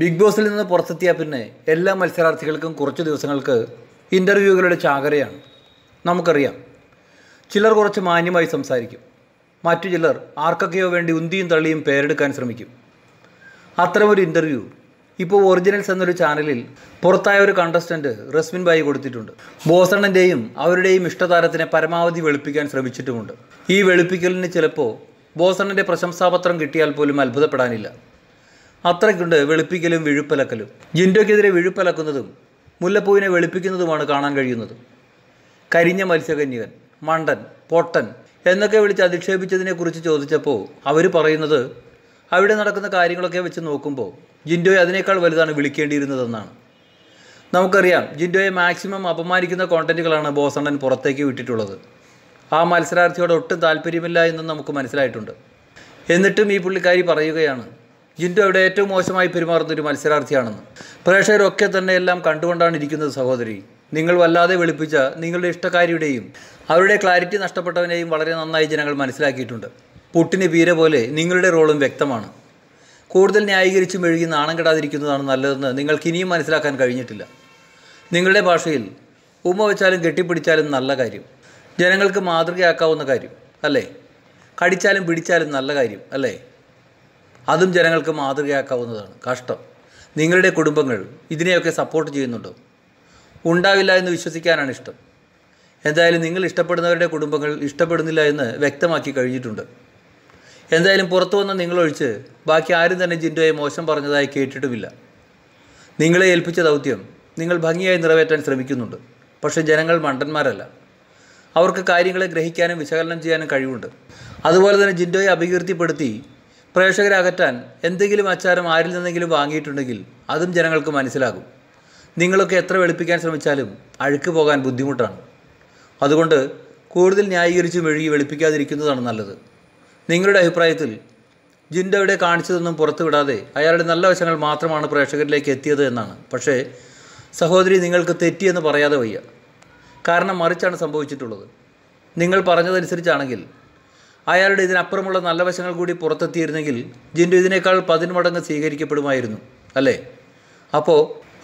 big ബോസിൽ നിന്ന് പുറത്തെത്തിയാൽ പിന്നെ എല്ലാ മത്സരാർത്ഥികൾക്കും കുറച്ച് ദിവസങ്ങൾക്ക് ഇൻ്റർവ്യൂകളുടെ ചാകരയാണ് നമുക്കറിയാം ചിലർ കുറച്ച് മാന്യമായി സംസാരിക്കും മറ്റു ചിലർ ആർക്കൊക്കെയോ വേണ്ടി ഉന്തിയും തള്ളിയും പേരെടുക്കാൻ ശ്രമിക്കും അത്തരമൊരു ഇൻ്റർവ്യൂ ഇപ്പോൾ ഒറിജിനൽസ് എന്നൊരു ചാനലിൽ പുറത്തായ ഒരു കണ്ടസ്റ്റൻറ്റ് റസ്മിൻ ബായി കൊടുത്തിട്ടുണ്ട് ബോസണ്ണൻ്റെയും അവരുടെയും ഇഷ്ടതാരത്തിനെ പരമാവധി വെളുപ്പിക്കാൻ ശ്രമിച്ചിട്ടുമുണ്ട് ഈ വെളുപ്പിക്കലിന് ചിലപ്പോൾ ബോസണ്ണൻ്റെ പ്രശംസാപത്രം കിട്ടിയാൽ പോലും അത്ഭുതപ്പെടാനില്ല അത്രയ്ക്കുണ്ട് വെളുപ്പിക്കലും വിഴുപ്പലക്കലും ജിൻഡോയ്ക്കെതിരെ വിഴുപ്പലക്കുന്നതും മുല്ലപ്പൂവിനെ വെളുപ്പിക്കുന്നതുമാണ് കാണാൻ കഴിയുന്നത് കരിഞ്ഞ മത്സ്യകന്യകൻ മണ്ടൻ പൊട്ടൻ എന്നൊക്കെ വിളിച്ച് അധിക്ഷേപിച്ചതിനെക്കുറിച്ച് ചോദിച്ചപ്പോൾ അവർ പറയുന്നത് അവിടെ നടക്കുന്ന കാര്യങ്ങളൊക്കെ വെച്ച് നോക്കുമ്പോൾ ജിൻഡോയെ അതിനേക്കാൾ വലുതാണ് വിളിക്കേണ്ടിയിരുന്നതെന്നാണ് നമുക്കറിയാം ജിൻഡോയെ മാക്സിമം അപമാനിക്കുന്ന കോണ്ടന്റുകളാണ് ബോസണ്ണൻ പുറത്തേക്ക് വിട്ടിട്ടുള്ളത് ആ മത്സരാർത്ഥിയോട് ഒട്ടും താല്പര്യമില്ല എന്നും നമുക്ക് മനസ്സിലായിട്ടുണ്ട് എന്നിട്ടും ഈ പുള്ളിക്കാരി പറയുകയാണ് ജിൻഡു അവിടെ ഏറ്റവും മോശമായി പെരുമാറുന്ന ഒരു മത്സരാർത്ഥിയാണെന്ന് പ്രേക്ഷകരൊക്കെ തന്നെ എല്ലാം കണ്ടുകൊണ്ടാണ് ഇരിക്കുന്നത് സഹോദരി നിങ്ങൾ വല്ലാതെ വിളിപ്പിച്ച നിങ്ങളുടെ ഇഷ്ടക്കാരിയുടെയും അവരുടെ ക്ലാരിറ്റി നഷ്ടപ്പെട്ടവനെയും വളരെ നന്നായി ജനങ്ങൾ മനസ്സിലാക്കിയിട്ടുണ്ട് പുട്ടിന് പീര പോലെ നിങ്ങളുടെ റോളും വ്യക്തമാണ് കൂടുതൽ ന്യായീകരിച്ചും എഴുകി നാണം കെടാതിരിക്കുന്നതാണ് നല്ലതെന്ന് നിങ്ങൾക്ക് ഇനിയും മനസ്സിലാക്കാൻ കഴിഞ്ഞിട്ടില്ല നിങ്ങളുടെ ഭാഷയിൽ ഉമ്മ വെച്ചാലും കെട്ടിപ്പിടിച്ചാലും നല്ല കാര്യം ജനങ്ങൾക്ക് മാതൃകയാക്കാവുന്ന കാര്യം അല്ലേ കടിച്ചാലും പിടിച്ചാലും നല്ല കാര്യം അല്ലേ അതും ജനങ്ങൾക്ക് മാതൃകയാക്കാവുന്നതാണ് കഷ്ടം നിങ്ങളുടെ കുടുംബങ്ങൾ ഇതിനെയൊക്കെ സപ്പോർട്ട് ചെയ്യുന്നുണ്ടോ ഉണ്ടാവില്ല എന്ന് വിശ്വസിക്കാനാണ് ഇഷ്ടം എന്തായാലും നിങ്ങൾ ഇഷ്ടപ്പെടുന്നവരുടെ കുടുംബങ്ങൾ ഇഷ്ടപ്പെടുന്നില്ല എന്ന് വ്യക്തമാക്കി കഴിഞ്ഞിട്ടുണ്ട് എന്തായാലും പുറത്തു വന്ന നിങ്ങളൊഴിച്ച് ബാക്കി ആരും തന്നെ ജിൻഡോയെ മോശം പറഞ്ഞതായി കേട്ടിട്ടുമില്ല നിങ്ങളെ ഏൽപ്പിച്ച ദൗത്യം നിങ്ങൾ ഭംഗിയായി നിറവേറ്റാൻ ശ്രമിക്കുന്നുണ്ട് പക്ഷേ ജനങ്ങൾ മണ്ടന്മാരല്ല അവർക്ക് കാര്യങ്ങളെ ഗ്രഹിക്കാനും വിശകലനം ചെയ്യാനും കഴിവുണ്ട് അതുപോലെ തന്നെ ജിൻഡോയെ അഭികീർത്തിപ്പെടുത്തി പ്രേക്ഷകരെ അകറ്റാൻ എന്തെങ്കിലും ആചാരം ആരിൽ നിന്നെങ്കിലും വാങ്ങിയിട്ടുണ്ടെങ്കിൽ അതും ജനങ്ങൾക്ക് മനസ്സിലാകും നിങ്ങളൊക്കെ എത്ര വെളുപ്പിക്കാൻ ശ്രമിച്ചാലും അഴുക്ക് പോകാൻ ബുദ്ധിമുട്ടാണ് അതുകൊണ്ട് കൂടുതൽ ന്യായീകരിച്ച് മെഴുകി വെളുപ്പിക്കാതിരിക്കുന്നതാണ് നല്ലത് നിങ്ങളുടെ അഭിപ്രായത്തിൽ ജിൻഡയുടെ കാണിച്ചതൊന്നും പുറത്തുവിടാതെ അയാളുടെ നല്ല വശങ്ങൾ മാത്രമാണ് പ്രേക്ഷകരിലേക്ക് എത്തിയത് എന്നാണ് പക്ഷേ സഹോദരി നിങ്ങൾക്ക് തെറ്റിയെന്ന് പറയാതെ വയ്യ കാരണം മറിച്ചാണ് സംഭവിച്ചിട്ടുള്ളത് നിങ്ങൾ പറഞ്ഞതനുസരിച്ചാണെങ്കിൽ അയാളുടെ ഇതിനപ്പുറമുള്ള നല്ല വശങ്ങൾ കൂടി പുറത്തെത്തിയിരുന്നെങ്കിൽ ജിൻഡു ഇതിനേക്കാൾ പതിന്മടങ്ങ് സ്വീകരിക്കപ്പെടുമായിരുന്നു അല്ലേ അപ്പോൾ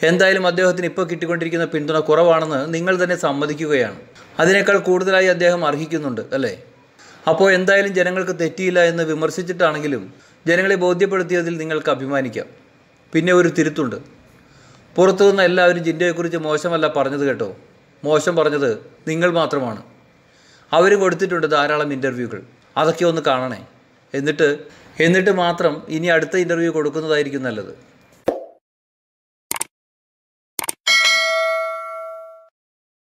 എന്തായാലും അദ്ദേഹത്തിന് ഇപ്പോൾ കിട്ടിക്കൊണ്ടിരിക്കുന്ന പിന്തുണ കുറവാണെന്ന് നിങ്ങൾ തന്നെ സമ്മതിക്കുകയാണ് അതിനേക്കാൾ കൂടുതലായി അദ്ദേഹം അർഹിക്കുന്നുണ്ട് അല്ലേ അപ്പോൾ എന്തായാലും ജനങ്ങൾക്ക് തെറ്റിയില്ല എന്ന് വിമർശിച്ചിട്ടാണെങ്കിലും ജനങ്ങളെ ബോധ്യപ്പെടുത്തിയതിൽ നിങ്ങൾക്ക് അഭിമാനിക്കാം പിന്നെ ഒരു തിരുത്തുണ്ട് പുറത്തു നിന്ന് എല്ലാവരും ജിൻഡയെക്കുറിച്ച് മോശമല്ല പറഞ്ഞത് കേട്ടോ മോശം പറഞ്ഞത് നിങ്ങൾ മാത്രമാണ് അവർ കൊടുത്തിട്ടുണ്ട് ധാരാളം ഇൻ്റർവ്യൂകൾ അതൊക്കെ ഒന്ന് കാണണേ എന്നിട്ട് എന്നിട്ട് മാത്രം ഇനി അടുത്ത ഇൻ്റർവ്യൂ കൊടുക്കുന്നതായിരിക്കും നല്ലത്